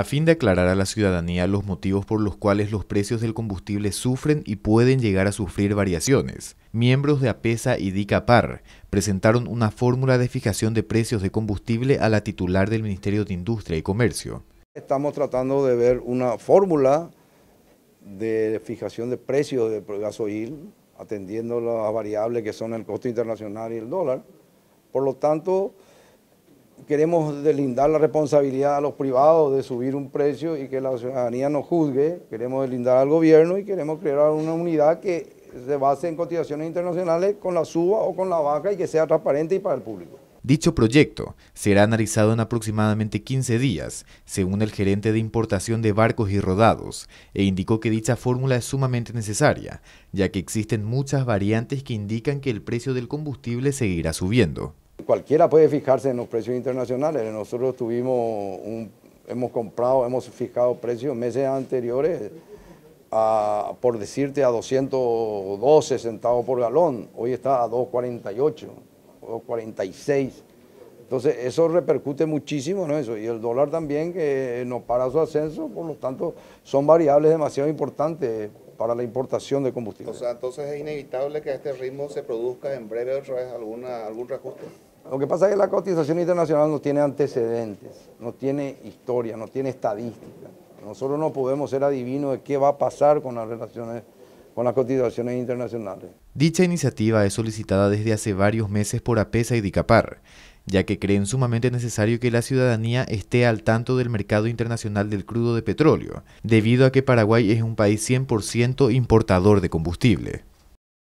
a fin de aclarar a la ciudadanía los motivos por los cuales los precios del combustible sufren y pueden llegar a sufrir variaciones. Miembros de APESA e y DICAPAR presentaron una fórmula de fijación de precios de combustible a la titular del Ministerio de Industria y Comercio. Estamos tratando de ver una fórmula de fijación de precios de gasoil, atendiendo las variables que son el costo internacional y el dólar. Por lo tanto, queremos deslindar la responsabilidad a los privados de subir un precio y que la ciudadanía no juzgue, queremos deslindar al gobierno y queremos crear una unidad que se base en cotizaciones internacionales con la suba o con la baja y que sea transparente y para el público. Dicho proyecto será analizado en aproximadamente 15 días, según el gerente de importación de barcos y rodados, e indicó que dicha fórmula es sumamente necesaria, ya que existen muchas variantes que indican que el precio del combustible seguirá subiendo. Cualquiera puede fijarse en los precios internacionales. Nosotros tuvimos hemos comprado, hemos fijado precios meses anteriores, por decirte, a 212 centavos por galón. Hoy está a 248, 246. Entonces, eso repercute muchísimo ¿no? eso. Y el dólar también, que nos para su ascenso, por lo tanto, son variables demasiado importantes para la importación de combustible. O sea, entonces es inevitable que a este ritmo se produzca en breve otra vez alguna, algún reajuste. Lo que pasa es que la cotización internacional no tiene antecedentes, no tiene historia, no tiene estadística. Nosotros no podemos ser adivinos de qué va a pasar con las relaciones con las cotizaciones internacionales. Dicha iniciativa es solicitada desde hace varios meses por APESA e y DICAPAR, ya que creen sumamente necesario que la ciudadanía esté al tanto del mercado internacional del crudo de petróleo, debido a que Paraguay es un país 100% importador de combustible.